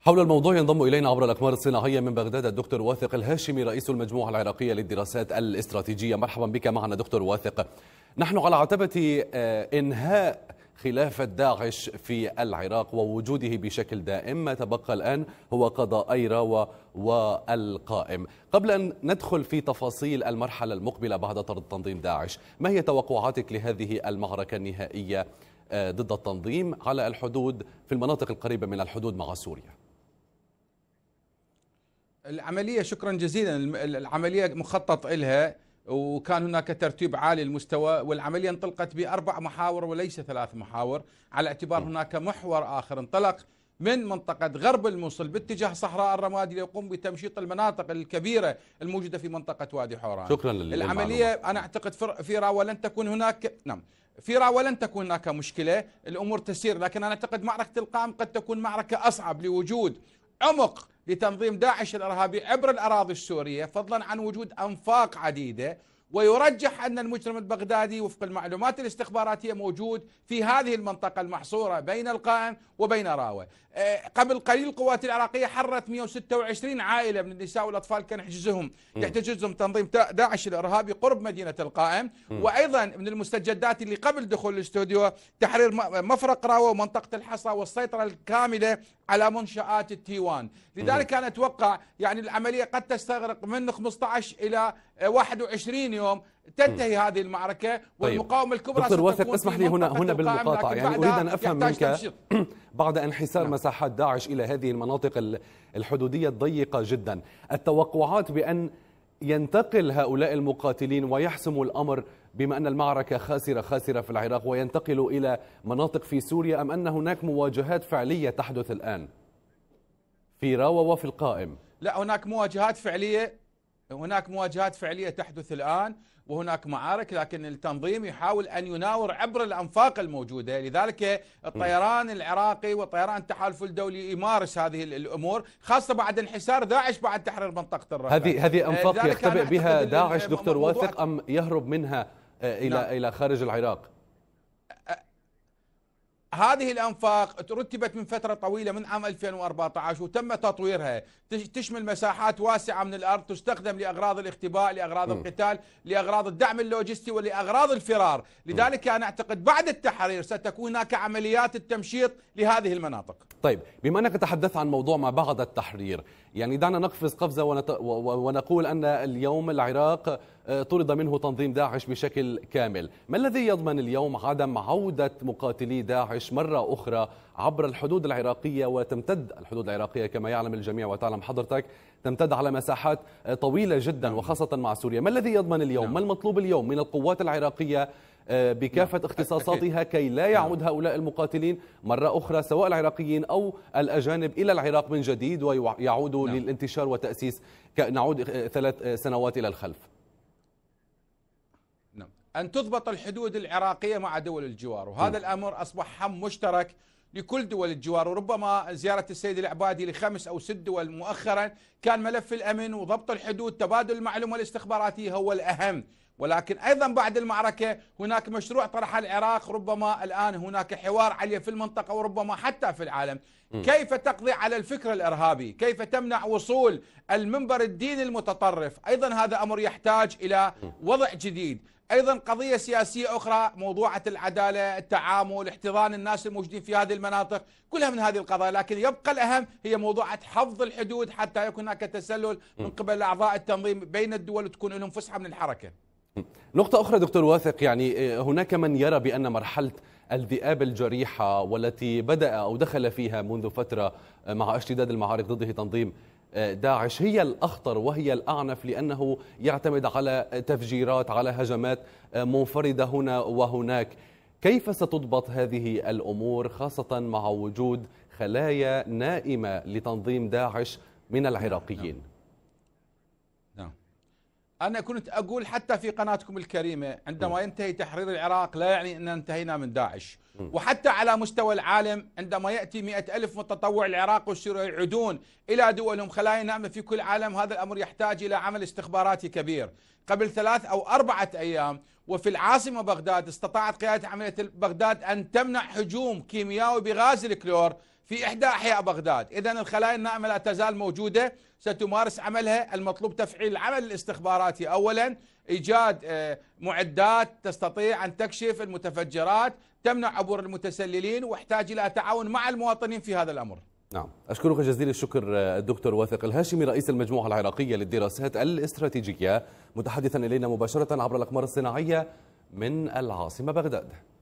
حول الموضوع ينضم إلينا عبر الأقمار الصناعية من بغداد الدكتور واثق الهاشمي رئيس المجموعة العراقية للدراسات الاستراتيجية مرحبا بك معنا دكتور واثق نحن على عتبة آه، إنهاء خلافة داعش في العراق ووجوده بشكل دائم ما تبقى الآن هو قضاء راوة والقائم قبل أن ندخل في تفاصيل المرحلة المقبلة بعد طرد تنظيم داعش ما هي توقعاتك لهذه المعركة النهائية آه، ضد التنظيم على الحدود في المناطق القريبة من الحدود مع سوريا العمليه شكرا جزيلا العمليه مخطط لها وكان هناك ترتيب عالي المستوى والعمليه انطلقت باربع محاور وليس ثلاث محاور على اعتبار هناك محور اخر انطلق من منطقة غرب الموصل باتجاه صحراء الرمادي ليقوم بتمشيط المناطق الكبيرة الموجودة في منطقة وادي حوران شكرا لله العملية أنا أعتقد في راوة لن تكون هناك نعم في راوة لن تكون هناك مشكلة الأمور تسير لكن أنا أعتقد معركة القائم قد تكون معركة أصعب لوجود عمق لتنظيم داعش الارهابي عبر الاراضي السوريه فضلا عن وجود انفاق عديده ويرجح أن المجرم البغدادي وفق المعلومات الاستخباراتية موجود في هذه المنطقة المحصورة بين القائم وبين راوة آه، قبل قليل القوات العراقية حرت 126 عائلة من النساء والأطفال كان يحجزهم يحتجزهم تنظيم داعش الإرهابي قرب مدينة القائم وأيضا من المستجدات اللي قبل دخول الاستوديو تحرير مفرق راوة ومنطقة الحصى والسيطرة الكاملة على منشآت التيوان لذلك أنا أتوقع يعني العملية قد تستغرق من 15 إلى 21 يوم تنتهي هذه المعركة طيب. والمقاومة الكبرى دكتور وثق اسمح لي هنا هنا بالمقاطعة يعني أريد أن أفهم منك بعد انحسار نعم. مساحات داعش إلى هذه المناطق الحدودية الضيقة جدا التوقعات بأن ينتقل هؤلاء المقاتلين ويحسموا الأمر بما أن المعركة خاسرة خاسرة في العراق وينتقلوا إلى مناطق في سوريا أم أن هناك مواجهات فعلية تحدث الآن في راوه وفي القائم لا هناك مواجهات فعلية هناك مواجهات فعلية تحدث الآن وهناك معارك لكن التنظيم يحاول أن يناور عبر الأنفاق الموجودة لذلك الطيران العراقي والطيران التحالف الدولي يمارس هذه الأمور خاصة بعد انحسار داعش بعد تحرير منطقة الرقة هذه هذه أنفاق يختبئ بها داعش دكتور واثق أم يهرب منها إلى نعم. إلى خارج العراق هذه الأنفاق ترتبت من فترة طويلة من عام 2014 وتم تطويرها تشمل مساحات واسعة من الأرض تستخدم لأغراض الاختباء لأغراض القتال لأغراض الدعم اللوجستي ولأغراض الفرار لذلك أنا أعتقد بعد التحرير ستكون هناك عمليات التمشيط لهذه المناطق طيب بما أنك تحدثت عن موضوع ما بعد التحرير يعني دعنا نقفز قفزة ونقول أن اليوم العراق آه، طرد منه تنظيم داعش بشكل كامل ما الذي يضمن اليوم عدم عودة مقاتلي داعش مرة أخرى عبر الحدود العراقية وتمتد الحدود العراقية كما يعلم الجميع وتعلم حضرتك تمتد على مساحات آه، طويلة جدا نعم. وخاصة مع سوريا ما الذي يضمن اليوم نعم. ما المطلوب اليوم من القوات العراقية آه، بكافة نعم. اختصاصاتها كي لا يعود هؤلاء المقاتلين مرة أخرى سواء العراقيين أو الأجانب إلى العراق من جديد ويعودوا للانتشار وتأسيس نعود ثلاث سنوات إلى الخلف أن تضبط الحدود العراقية مع دول الجوار وهذا م. الأمر أصبح هم مشترك لكل دول الجوار وربما زيارة السيد العبادي لخمس أو ست دول مؤخرا كان ملف الأمن وضبط الحدود تبادل المعلومة الاستخباراتية هو الأهم ولكن أيضا بعد المعركة هناك مشروع طرح العراق ربما الآن هناك حوار عليه في المنطقة وربما حتى في العالم م. كيف تقضي على الفكر الإرهابي كيف تمنع وصول المنبر الديني المتطرف أيضا هذا أمر يحتاج إلى وضع جديد ايضا قضيه سياسيه اخرى موضوعه العداله، التعامل، احتضان الناس الموجودين في هذه المناطق، كلها من هذه القضايا، لكن يبقى الاهم هي موضوعه حفظ الحدود حتى يكون هناك تسلل من قبل اعضاء التنظيم بين الدول وتكون لهم فسحه من الحركه. نقطة أخرى دكتور واثق يعني آه، هناك من يرى بأن مرحلة الذئاب الجريحة والتي بدأ أو دخل فيها منذ فترة آه، مع اشتداد المعارك ضده تنظيم داعش هي الأخطر وهي الأعنف لأنه يعتمد على تفجيرات على هجمات آه، منفردة هنا وهناك كيف ستضبط هذه الأمور خاصة مع وجود خلايا نائمة لتنظيم داعش من العراقيين؟ أنا كنت أقول حتى في قناتكم الكريمة عندما ينتهي تحرير العراق لا يعني أن انتهينا من داعش وحتى على مستوى العالم عندما يأتي مئة ألف متطوع العراق والسوري يعودون إلى دولهم خلايا نائمة في كل عالم هذا الأمر يحتاج إلى عمل استخباراتي كبير قبل ثلاث أو أربعة أيام وفي العاصمة بغداد استطاعت قيادة عملية بغداد أن تمنع هجوم كيميائي بغاز الكلور في إحدى أحياء بغداد إذا الخلايا الناعمه لا تزال موجودة ستمارس عملها المطلوب تفعيل العمل الاستخباراتي أولا إيجاد آه، معدات تستطيع أن تكشف المتفجرات تمنع عبور المتسللين واحتاج إلى تعاون مع المواطنين في هذا الأمر نعم أشكرك جزيل الشكر آه، الدكتور واثق الهاشمي رئيس المجموعة العراقية للدراسات الاستراتيجية متحدثا إلينا مباشرة عبر الأقمار الصناعية من العاصمة بغداد